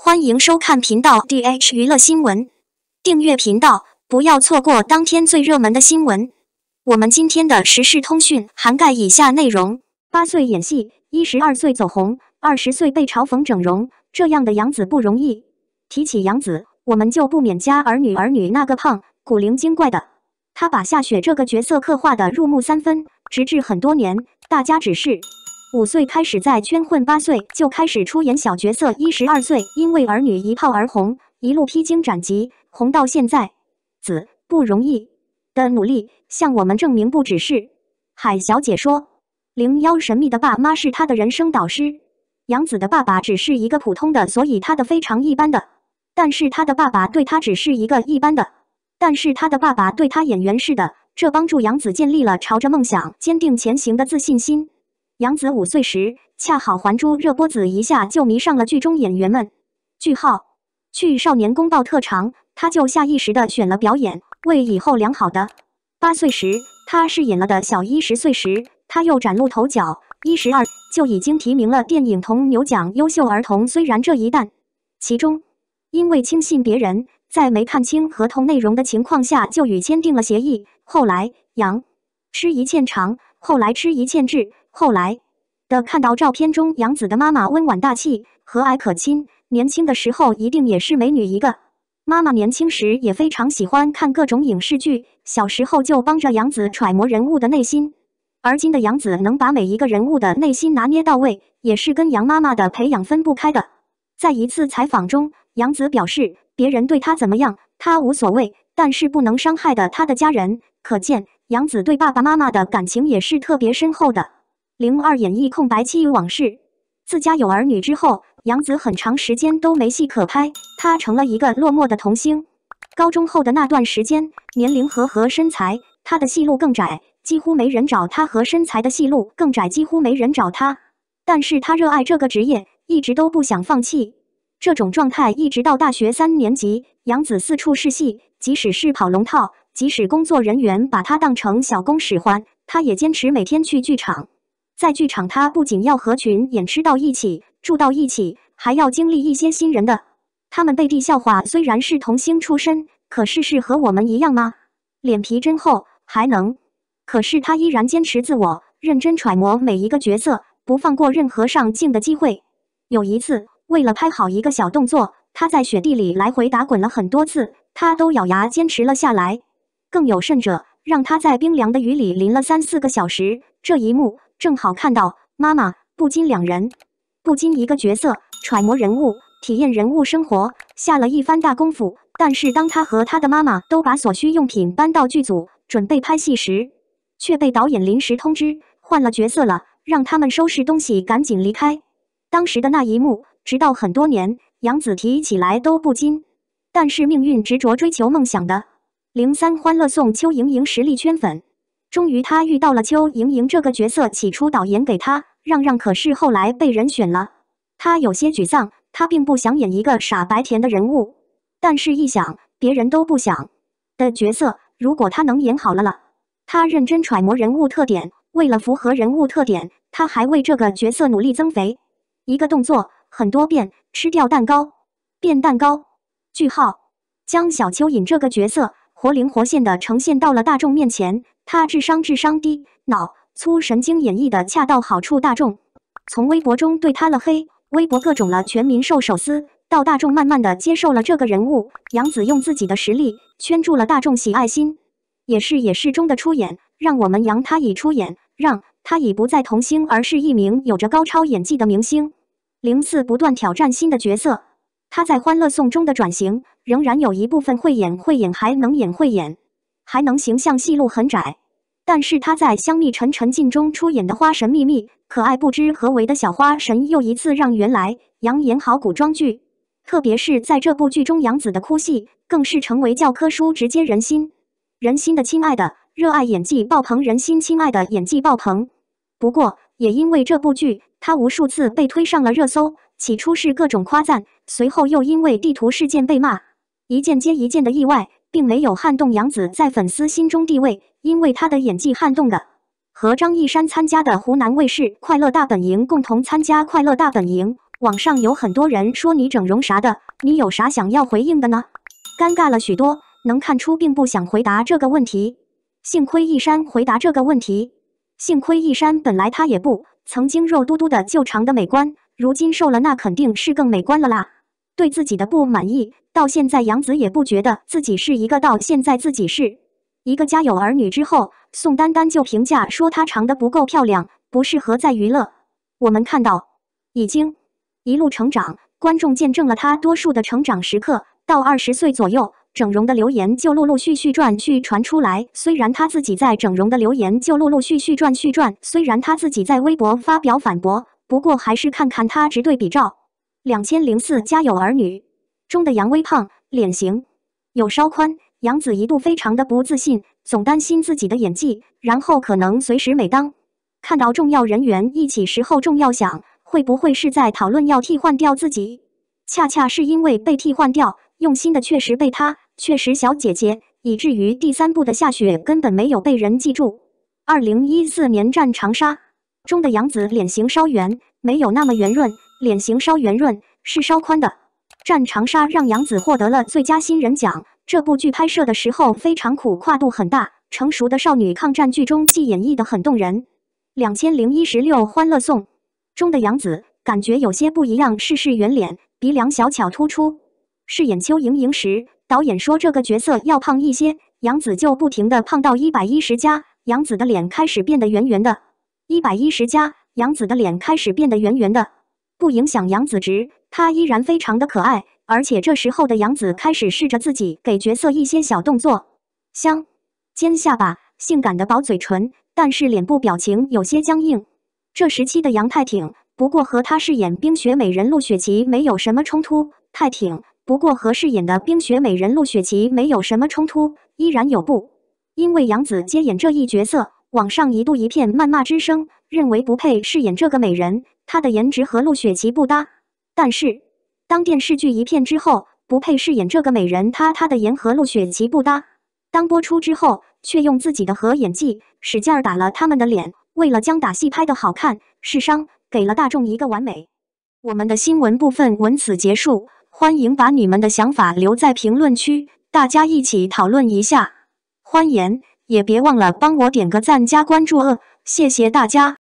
欢迎收看频道 dh 娱乐新闻，订阅频道，不要错过当天最热门的新闻。我们今天的时事通讯涵盖以下内容：八岁演戏，一十二岁走红，二十岁被嘲讽整容，这样的杨子不容易。提起杨子，我们就不免加儿女儿女那个胖古灵精怪的，他把夏雪这个角色刻画的入木三分，直至很多年，大家只是。五岁开始在圈混，八岁就开始出演小角色，一十二岁因为儿女一炮而红，一路披荆斩棘，红到现在，子不容易的努力向我们证明，不只是海小姐说，零幺神秘的爸妈是他的人生导师。杨子的爸爸只是一个普通的，所以他的非常一般的，但是他的爸爸对他只是一个一般的，但是他的爸爸对他演员似的，这帮助杨子建立了朝着梦想坚定前行的自信心。杨紫五岁时，恰好《还珠》热播，子一下就迷上了剧中演员们。句号去少年宫报》特长，他就下意识的选了表演，为以后良好的。八岁时，他饰演了的小一十岁时，他又崭露头角，一十二就已经提名了电影铜牛奖优秀儿童。虽然这一旦，其中因为轻信别人，在没看清合同内容的情况下就与签订了协议。后来杨吃一堑长，后来吃一堑智。后来的看到照片中，杨子的妈妈温婉大气、和蔼可亲，年轻的时候一定也是美女一个。妈妈年轻时也非常喜欢看各种影视剧，小时候就帮着杨子揣摩人物的内心。而今的杨子能把每一个人物的内心拿捏到位，也是跟杨妈妈的培养分不开的。在一次采访中，杨子表示，别人对他怎么样，他无所谓，但是不能伤害的他的家人。可见，杨子对爸爸妈妈的感情也是特别深厚的。《零二》演绎空白期与往事。自家有儿女之后，杨紫很长时间都没戏可拍，她成了一个落寞的童星。高中后的那段时间，年龄和和身材，她的戏路更窄，几乎没人找她；和身材的戏路更窄，几乎没人找她。但是她热爱这个职业，一直都不想放弃。这种状态一直到大学三年级，杨紫四处试戏，即使是跑龙套，即使工作人员把她当成小工使唤，她也坚持每天去剧场。在剧场，他不仅要和群演吃到一起、住到一起，还要经历一些新人的他们背地笑话。虽然是童星出身，可是是和我们一样吗？脸皮真厚，还能。可是他依然坚持自我，认真揣摩每一个角色，不放过任何上镜的机会。有一次，为了拍好一个小动作，他在雪地里来回打滚了很多次，他都咬牙坚持了下来。更有甚者，让他在冰凉的雨里淋了三四个小时，这一幕。正好看到妈妈，不禁两人，不禁一个角色，揣摩人物，体验人物生活，下了一番大功夫。但是当他和他的妈妈都把所需用品搬到剧组，准备拍戏时，却被导演临时通知换了角色了，让他们收拾东西，赶紧离开。当时的那一幕，直到很多年，杨子提起来都不禁。但是命运执着追求梦想的零三欢乐颂邱莹莹实力圈粉。终于，他遇到了邱莹莹这个角色。起初，导演给他让让，可是后来被人选了。他有些沮丧，他并不想演一个傻白甜的人物。但是一想，别人都不想的角色，如果他能演好了了。他认真揣摩人物特点，为了符合人物特点，他还为这个角色努力增肥。一个动作，很多遍，吃掉蛋糕，变蛋糕。句号，将小蚯蚓这个角色活灵活现的呈现到了大众面前。他智商智商低，脑粗，神经演绎的恰到好处。大众从微博中对他了黑，微博各种了全民受手撕，到大众慢慢的接受了这个人物。杨子用自己的实力圈住了大众喜爱心，也是也是中的出演，让我们杨他已出演，让他已不再童星，而是一名有着高超演技的明星。零四不断挑战新的角色，他在欢乐颂中的转型，仍然有一部分会演会演，还能演会演。还能形象戏路很窄，但是他在《香蜜沉沉烬中》出演的花神秘密，可爱不知何为的小花神，又一次让原来杨演好古装剧，特别是在这部剧中，杨紫的哭戏更是成为教科书，直接人心。人心的亲爱的，热爱演技爆棚，人心亲爱的演技爆棚。不过也因为这部剧，他无数次被推上了热搜。起初是各种夸赞，随后又因为地图事件被骂，一件接一件的意外。并没有撼动杨紫在粉丝心中地位，因为她的演技撼动的。和张一山参加的湖南卫视《快乐大本营》共同参加快乐大本营，网上有很多人说你整容啥的，你有啥想要回应的呢？尴尬了许多，能看出并不想回答这个问题。幸亏一山回答这个问题，幸亏一山本来他也不曾经肉嘟嘟的就长得美观，如今瘦了那肯定是更美观了啦。对自己的不满意，到现在杨子也不觉得自己是一个。到现在自己是一个家有儿女之后，宋丹丹就评价说她长得不够漂亮，不适合在娱乐。我们看到已经一路成长，观众见证了她多数的成长时刻。到二十岁左右，整容的流言就陆陆续续传去传出来。虽然她自己在整容的流言就陆陆续续传去传，虽然她自己在微博发表反驳，不过还是看看她直对比照。两千零四《家有儿女》中的杨威胖脸型有稍宽，杨子一度非常的不自信，总担心自己的演技，然后可能随时每当看到重要人员一起时候，重要想会不会是在讨论要替换掉自己。恰恰是因为被替换掉，用心的确实被他确实小姐姐，以至于第三部的夏雪根本没有被人记住。二零一四年《战长沙》中的杨子脸型稍圆，没有那么圆润。脸型稍圆润，是稍宽的。战长沙让杨紫获得了最佳新人奖。这部剧拍摄的时候非常苦，跨度很大。成熟的少女抗战剧中，既演绎的很动人。两千零一十六《欢乐颂》中的杨紫感觉有些不一样，是是圆脸，鼻梁小巧突出。饰演邱莹莹时，导演说这个角色要胖一些，杨紫就不停的胖到一百一十加。杨紫的脸开始变得圆圆的。一百一十加，杨紫的脸开始变得圆圆的。不影响杨子直，她依然非常的可爱。而且这时候的杨子开始试着自己给角色一些小动作，香尖下巴、性感的薄嘴唇，但是脸部表情有些僵硬。这时期的杨太挺，不过和她饰演冰雪美人陆雪琪没有什么冲突。太挺，不过和饰演的冰雪美人陆雪琪没有什么冲突，依然有不，因为杨子接演这一角色，网上一度一片谩骂之声。认为不配饰演这个美人，她的颜值和陆雪琪不搭。但是当电视剧一片之后，不配饰演这个美人，她她的颜和陆雪琪不搭。当播出之后，却用自己的和演技使劲儿打了他们的脸。为了将打戏拍的好看，是伤给了大众一个完美。我们的新闻部分文此结束，欢迎把你们的想法留在评论区，大家一起讨论一下。欢迎，也别忘了帮我点个赞加关注哦，谢谢大家。